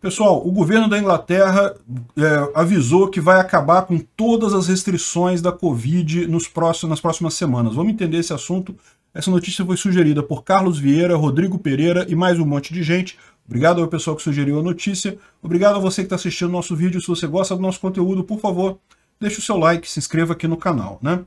Pessoal, o governo da Inglaterra é, avisou que vai acabar com todas as restrições da Covid nos próximos, nas próximas semanas. Vamos entender esse assunto. Essa notícia foi sugerida por Carlos Vieira, Rodrigo Pereira e mais um monte de gente. Obrigado ao pessoal que sugeriu a notícia. Obrigado a você que está assistindo o nosso vídeo. Se você gosta do nosso conteúdo, por favor, deixe o seu like, se inscreva aqui no canal. né?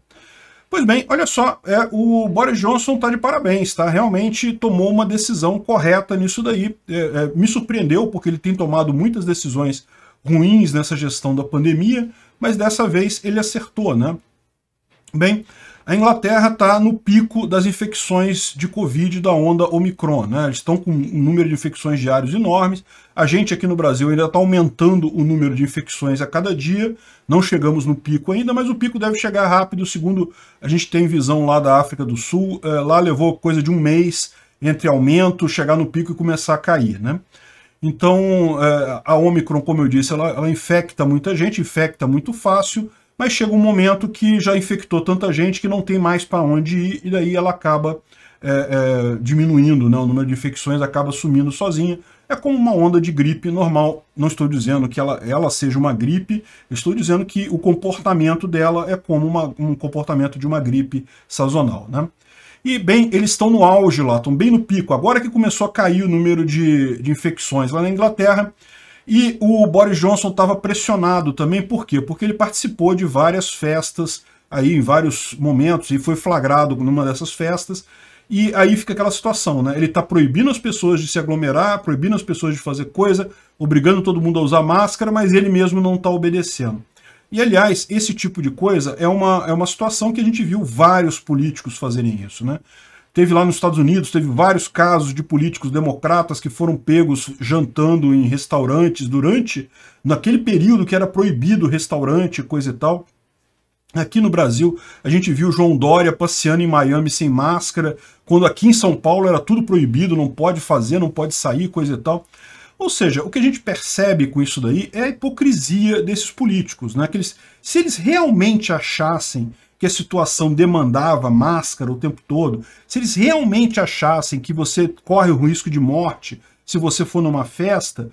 Pois bem, olha só, é, o Boris Johnson está de parabéns, tá? Realmente tomou uma decisão correta nisso daí. É, é, me surpreendeu, porque ele tem tomado muitas decisões ruins nessa gestão da pandemia, mas dessa vez ele acertou, né? Bem, a Inglaterra está no pico das infecções de Covid da onda Omicron. Né? Eles estão com um número de infecções diários enormes. A gente aqui no Brasil ainda está aumentando o número de infecções a cada dia. Não chegamos no pico ainda, mas o pico deve chegar rápido. Segundo a gente tem visão lá da África do Sul, é, lá levou coisa de um mês entre aumento, chegar no pico e começar a cair. Né? Então, é, a Omicron, como eu disse, ela, ela infecta muita gente, infecta muito fácil mas chega um momento que já infectou tanta gente que não tem mais para onde ir, e daí ela acaba é, é, diminuindo, né? o número de infecções acaba sumindo sozinha. É como uma onda de gripe normal. Não estou dizendo que ela, ela seja uma gripe, estou dizendo que o comportamento dela é como uma, um comportamento de uma gripe sazonal. Né? E, bem, eles estão no auge lá, estão bem no pico. Agora que começou a cair o número de, de infecções lá na Inglaterra, e o Boris Johnson estava pressionado também, por quê? Porque ele participou de várias festas aí em vários momentos e foi flagrado numa dessas festas. E aí fica aquela situação, né? Ele está proibindo as pessoas de se aglomerar, proibindo as pessoas de fazer coisa, obrigando todo mundo a usar máscara, mas ele mesmo não está obedecendo. E, aliás, esse tipo de coisa é uma, é uma situação que a gente viu vários políticos fazerem isso, né? Teve lá nos Estados Unidos, teve vários casos de políticos democratas que foram pegos jantando em restaurantes durante, naquele período que era proibido restaurante, coisa e tal. Aqui no Brasil, a gente viu João Dória passeando em Miami sem máscara, quando aqui em São Paulo era tudo proibido, não pode fazer, não pode sair, coisa e tal. Ou seja, o que a gente percebe com isso daí é a hipocrisia desses políticos, né? Que eles, se eles realmente achassem que a situação demandava máscara o tempo todo, se eles realmente achassem que você corre o risco de morte se você for numa festa,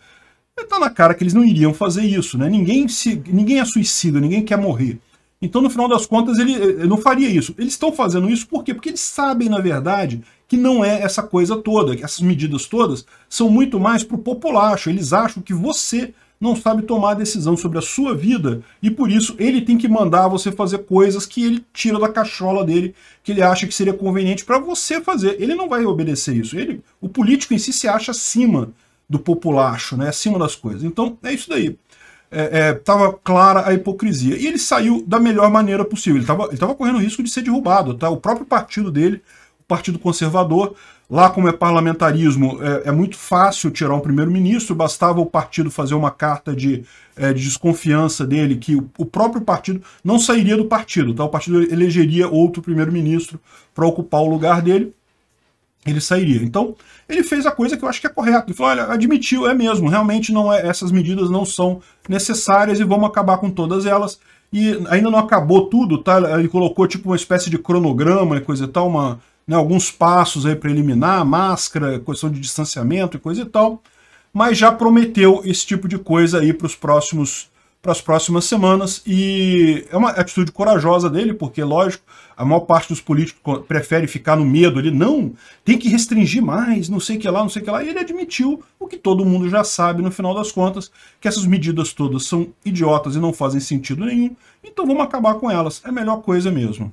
é, tá na cara que eles não iriam fazer isso, né? Ninguém, se, ninguém é suicida, ninguém quer morrer. Então, no final das contas, ele, ele não faria isso. Eles estão fazendo isso por quê? Porque eles sabem, na verdade, que não é essa coisa toda. Essas medidas todas são muito mais para o populacho. Eles acham que você não sabe tomar a decisão sobre a sua vida e por isso ele tem que mandar você fazer coisas que ele tira da cachola dele, que ele acha que seria conveniente para você fazer. Ele não vai obedecer isso. Ele, o político em si se acha acima do populacho, né? acima das coisas. Então é isso daí. Estava é, é, clara a hipocrisia. E ele saiu da melhor maneira possível. Ele estava ele tava correndo risco de ser derrubado. Tá? O próprio partido dele Partido Conservador. Lá, como é parlamentarismo, é, é muito fácil tirar um primeiro-ministro, bastava o partido fazer uma carta de, é, de desconfiança dele, que o, o, próprio partido não sairia do partido, tá? o partido elegeria outro primeiro-ministro para ocupar o lugar dele, ele sairia. Então, ele fez a coisa que eu acho que é correta. Ele falou, olha, admitiu, é mesmo, realmente não é, essas medidas não são necessárias e vamos acabar com todas elas. E ainda não acabou tudo, tá? Ele colocou tipo uma espécie de cronograma e coisa e tal, uma, né, alguns passos aí para eliminar, máscara, questão de distanciamento e coisa e tal, mas já prometeu esse tipo de coisa aí para os próximos para as próximas semanas e é uma atitude corajosa dele, porque, lógico, a maior parte dos políticos prefere ficar no medo ali, não, tem que restringir mais, não sei o que lá, não sei o que lá, e ele admitiu o que todo mundo já sabe no final das contas, que essas medidas todas são idiotas e não fazem sentido nenhum, então vamos acabar com elas, é a melhor coisa mesmo.